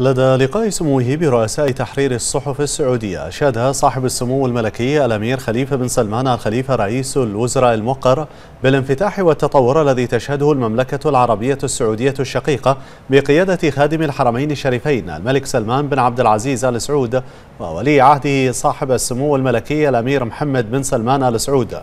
لدى لقاء سموه برؤساء تحرير الصحف السعودية أشاد صاحب السمو الملكي الأمير خليفة بن سلمان الخليفة رئيس الوزراء المقر بالانفتاح والتطور الذي تشهده المملكة العربية السعودية الشقيقة بقيادة خادم الحرمين الشريفين الملك سلمان بن عبد العزيز آل سعود وولي عهده صاحب السمو الملكي الأمير محمد بن سلمان آل سعود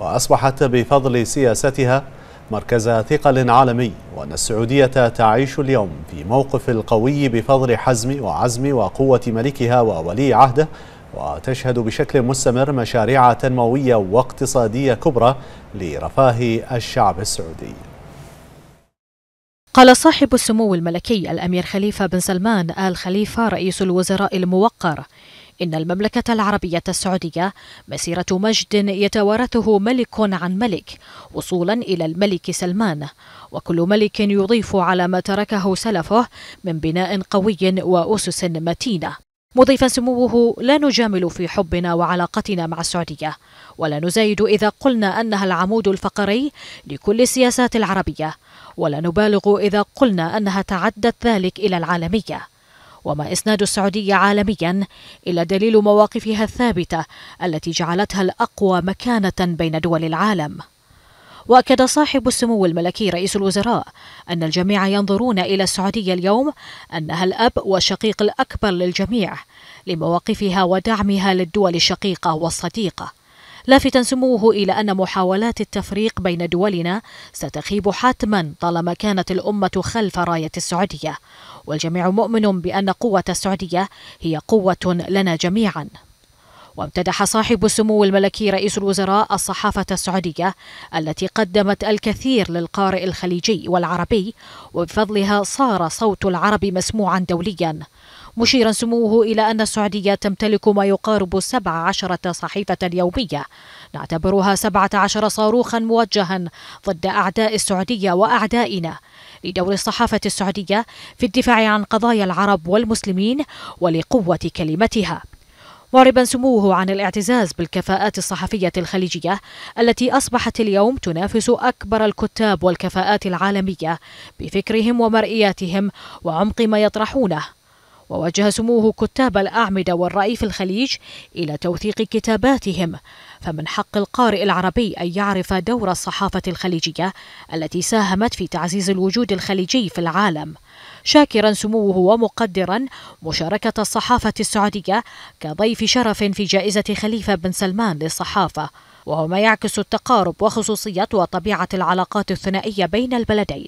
وأصبحت بفضل سياستها مركز ثقل عالمي وأن السعودية تعيش اليوم في موقف القوي بفضل حزم وعزم وقوة ملكها وولي عهده وتشهد بشكل مستمر مشاريع تنموية واقتصادية كبرى لرفاه الشعب السعودي قال صاحب السمو الملكي الأمير خليفة بن سلمان آل خليفة رئيس الوزراء الموقر إن المملكة العربية السعودية مسيرة مجد يتوارثه ملك عن ملك وصولا إلى الملك سلمان وكل ملك يضيف على ما تركه سلفه من بناء قوي وأسس متينة مضيفا سموه لا نجامل في حبنا وعلاقتنا مع السعودية ولا نزايد إذا قلنا أنها العمود الفقري لكل السياسات العربية ولا نبالغ إذا قلنا أنها تعدت ذلك إلى العالمية وما إسناد السعودية عالميا إلا دليل مواقفها الثابتة التي جعلتها الأقوى مكانة بين دول العالم واكد صاحب السمو الملكي رئيس الوزراء ان الجميع ينظرون الى السعوديه اليوم انها الاب والشقيق الاكبر للجميع لمواقفها ودعمها للدول الشقيقه والصديقه لافتا سموه الى ان محاولات التفريق بين دولنا ستخيب حتما طالما كانت الامه خلف رايه السعوديه والجميع مؤمن بأن قوة السعودية هي قوة لنا جميعا وامتدح صاحب السمو الملكي رئيس الوزراء الصحافة السعودية التي قدمت الكثير للقارئ الخليجي والعربي وبفضلها صار صوت العرب مسموعا دوليا مشيرا سموه إلى أن السعودية تمتلك ما يقارب 17 صحيفة يومية نعتبرها 17 صاروخا موجها ضد أعداء السعودية وأعدائنا لدور الصحافة السعودية في الدفاع عن قضايا العرب والمسلمين ولقوة كلمتها معربا سموه عن الاعتزاز بالكفاءات الصحفية الخليجية التي أصبحت اليوم تنافس أكبر الكتاب والكفاءات العالمية بفكرهم ومرئياتهم وعمق ما يطرحونه ووجه سموه كتاب الأعمدة والرأي في الخليج إلى توثيق كتاباتهم فمن حق القارئ العربي أن يعرف دور الصحافة الخليجية التي ساهمت في تعزيز الوجود الخليجي في العالم شاكرا سموه ومقدرا مشاركة الصحافة السعودية كضيف شرف في جائزة خليفة بن سلمان للصحافة وهو ما يعكس التقارب وخصوصية وطبيعة العلاقات الثنائية بين البلدين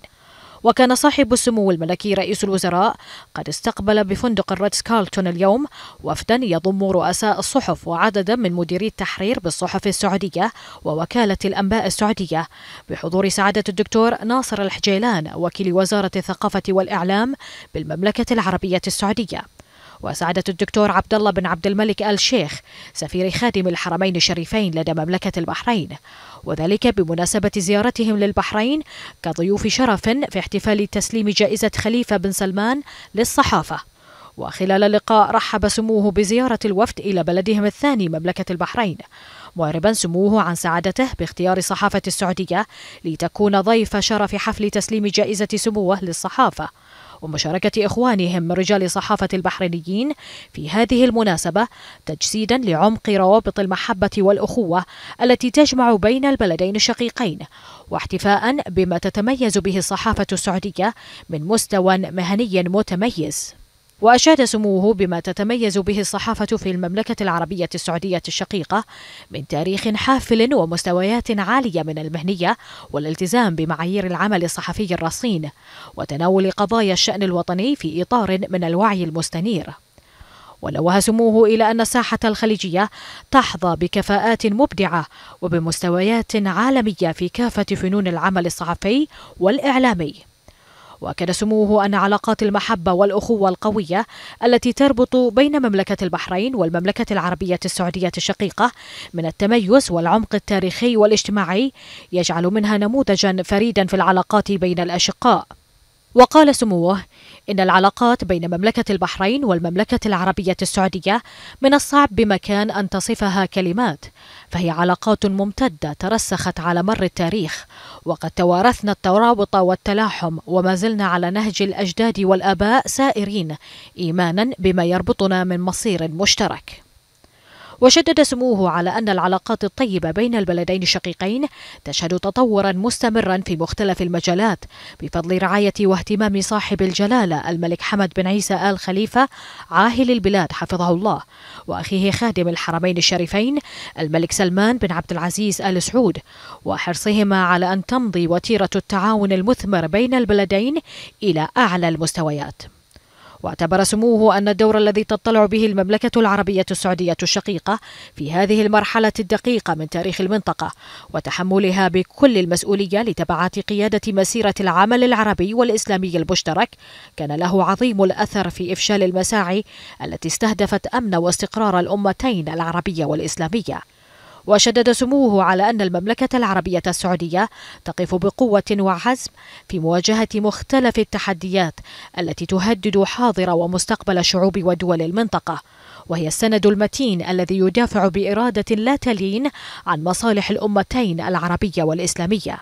وكان صاحب السمو الملكي رئيس الوزراء قد استقبل بفندق الريتس كارلتون اليوم وفدا يضم رؤساء الصحف وعددا من مديري التحرير بالصحف السعودية ووكالة الأنباء السعودية بحضور سعادة الدكتور ناصر الحجيلان وكيل وزارة الثقافة والإعلام بالمملكة العربية السعودية وسعادة الدكتور عبد الله بن عبد الملك آل شيخ سفير خادم الحرمين الشريفين لدى مملكة البحرين وذلك بمناسبة زيارتهم للبحرين كضيوف شرف في احتفال تسليم جائزة خليفة بن سلمان للصحافة وخلال اللقاء رحب سموه بزيارة الوفد إلى بلدهم الثاني مملكة البحرين معربا سموه عن سعادته باختيار صحافة السعودية لتكون ضيف شرف حفل تسليم جائزة سموه للصحافة ومشاركة إخوانهم رجال صحافة البحرينيين في هذه المناسبة تجسيدا لعمق روابط المحبة والأخوة التي تجمع بين البلدين الشقيقين واحتفاء بما تتميز به الصحافة السعودية من مستوى مهني متميز وأشاد سموه بما تتميز به الصحافة في المملكة العربية السعودية الشقيقة من تاريخ حافل ومستويات عالية من المهنية والالتزام بمعايير العمل الصحفي الرصين وتناول قضايا الشأن الوطني في إطار من الوعي المستنير ونوه سموه إلى أن الساحة الخليجية تحظى بكفاءات مبدعة وبمستويات عالمية في كافة فنون العمل الصحفي والإعلامي واكد سموه أن علاقات المحبة والأخوة القوية التي تربط بين مملكة البحرين والمملكة العربية السعودية الشقيقة من التميز والعمق التاريخي والاجتماعي يجعل منها نموذجا فريدا في العلاقات بين الأشقاء وقال سموه إن العلاقات بين مملكة البحرين والمملكة العربية السعودية من الصعب بمكان أن تصفها كلمات فهي علاقات ممتدة ترسخت على مر التاريخ وقد توارثنا الترابط والتلاحم وما زلنا على نهج الأجداد والآباء سائرين إيمانا بما يربطنا من مصير مشترك وشدد سموه على أن العلاقات الطيبة بين البلدين الشقيقين تشهد تطورا مستمرا في مختلف المجالات بفضل رعاية واهتمام صاحب الجلالة الملك حمد بن عيسى آل خليفة عاهل البلاد حفظه الله وأخيه خادم الحرمين الشريفين الملك سلمان بن عبد العزيز آل سعود وحرصهما على أن تمضي وتيرة التعاون المثمر بين البلدين إلى أعلى المستويات واعتبر سموه أن الدور الذي تطلع به المملكة العربية السعودية الشقيقة في هذه المرحلة الدقيقة من تاريخ المنطقة وتحملها بكل المسؤولية لتبعات قيادة مسيرة العمل العربي والإسلامي المشترك كان له عظيم الأثر في إفشال المساعي التي استهدفت أمن واستقرار الأمتين العربية والإسلامية وشدد سموه على أن المملكة العربية السعودية تقف بقوة وعزم في مواجهة مختلف التحديات التي تهدد حاضر ومستقبل شعوب ودول المنطقة وهي السند المتين الذي يدافع بإرادة لا تلين عن مصالح الأمتين العربية والإسلامية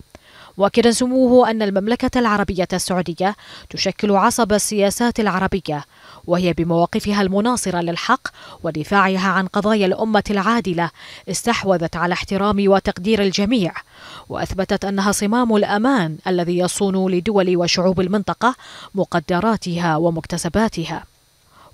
واكد سموه أن المملكة العربية السعودية تشكل عصب السياسات العربية وهي بمواقفها المناصرة للحق ودفاعها عن قضايا الأمة العادلة استحوذت على احترام وتقدير الجميع وأثبتت أنها صمام الأمان الذي يصون لدول وشعوب المنطقة مقدراتها ومكتسباتها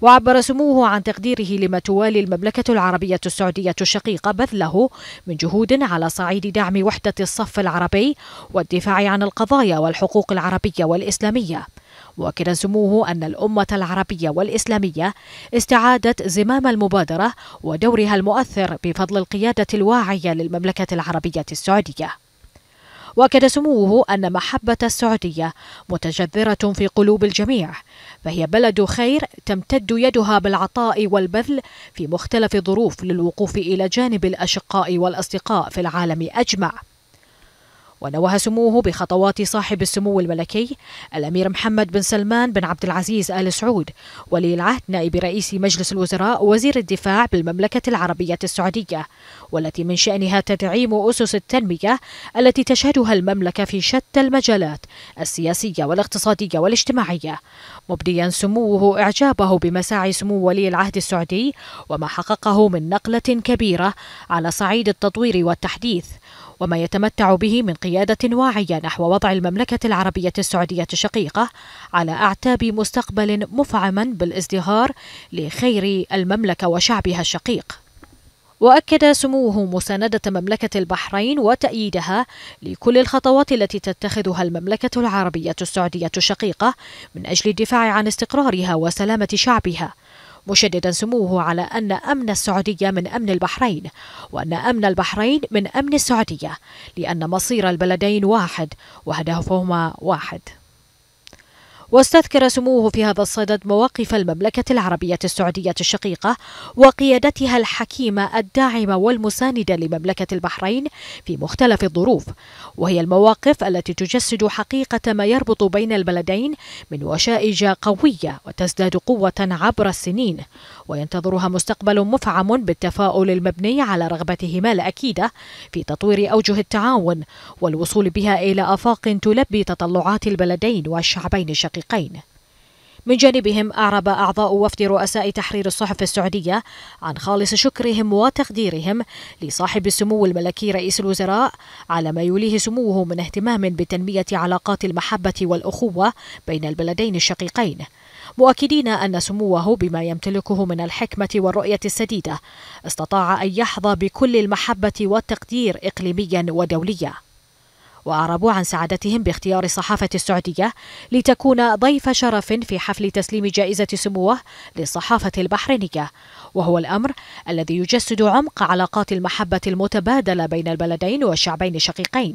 وعبر سموه عن تقديره لما توالي المملكة العربية السعودية الشقيقة بذله من جهود على صعيد دعم وحدة الصف العربي والدفاع عن القضايا والحقوق العربية والإسلامية مؤكدا سموه أن الأمة العربية والإسلامية استعادت زمام المبادرة ودورها المؤثر بفضل القيادة الواعية للمملكة العربية السعودية واكد سموه أن محبة السعودية متجذرة في قلوب الجميع فهي بلد خير تمتد يدها بالعطاء والبذل في مختلف الظروف للوقوف إلى جانب الأشقاء والأصدقاء في العالم أجمع ونوه سموه بخطوات صاحب السمو الملكي الأمير محمد بن سلمان بن عبد العزيز آل سعود ولي العهد نائب رئيس مجلس الوزراء وزير الدفاع بالمملكة العربية السعودية والتي من شأنها تدعيم أسس التنمية التي تشهدها المملكة في شتى المجالات السياسية والاقتصادية والاجتماعية مبديا سموه إعجابه بمساعي سمو ولي العهد السعودي وما حققه من نقلة كبيرة على صعيد التطوير والتحديث وما يتمتع به من قيادة واعية نحو وضع المملكة العربية السعودية الشقيقة على أعتاب مستقبل مفعما بالازدهار لخير المملكة وشعبها الشقيق واكد سموه مسانده مملكه البحرين وتاييدها لكل الخطوات التي تتخذها المملكه العربيه السعوديه الشقيقه من اجل الدفاع عن استقرارها وسلامه شعبها مشددا سموه على أن أمن السعودية من أمن البحرين وأن أمن البحرين من أمن السعودية لأن مصير البلدين واحد وهدفهما واحد واستذكر سموه في هذا الصدد مواقف المملكة العربية السعودية الشقيقة وقيادتها الحكيمة الداعمة والمساندة لمملكة البحرين في مختلف الظروف وهي المواقف التي تجسد حقيقة ما يربط بين البلدين من وشائج قوية وتزداد قوة عبر السنين وينتظرها مستقبل مفعم بالتفاؤل المبني على رغبتهما الأكيدة في تطوير أوجه التعاون والوصول بها إلى آفاق تلبي تطلعات البلدين والشعبين الشقيقين المحققين من جانبهم أعرب أعضاء وفد رؤساء تحرير الصحف السعودية عن خالص شكرهم وتقديرهم لصاحب السمو الملكي رئيس الوزراء على ما يوليه سموه من اهتمام بتنمية علاقات المحبة والأخوة بين البلدين الشقيقين مؤكدين أن سموه بما يمتلكه من الحكمة والرؤية السديدة استطاع أن يحظى بكل المحبة والتقدير إقليميا ودوليا وأعربوا عن سعادتهم باختيار الصحافة السعودية لتكون ضيف شرف في حفل تسليم جائزة سموه للصحافة البحرينية وهو الأمر الذي يجسد عمق علاقات المحبة المتبادلة بين البلدين والشعبين الشقيقين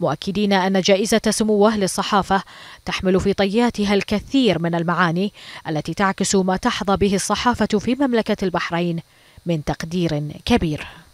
مؤكدين أن جائزة سموه للصحافة تحمل في طياتها الكثير من المعاني التي تعكس ما تحظى به الصحافة في مملكة البحرين من تقدير كبير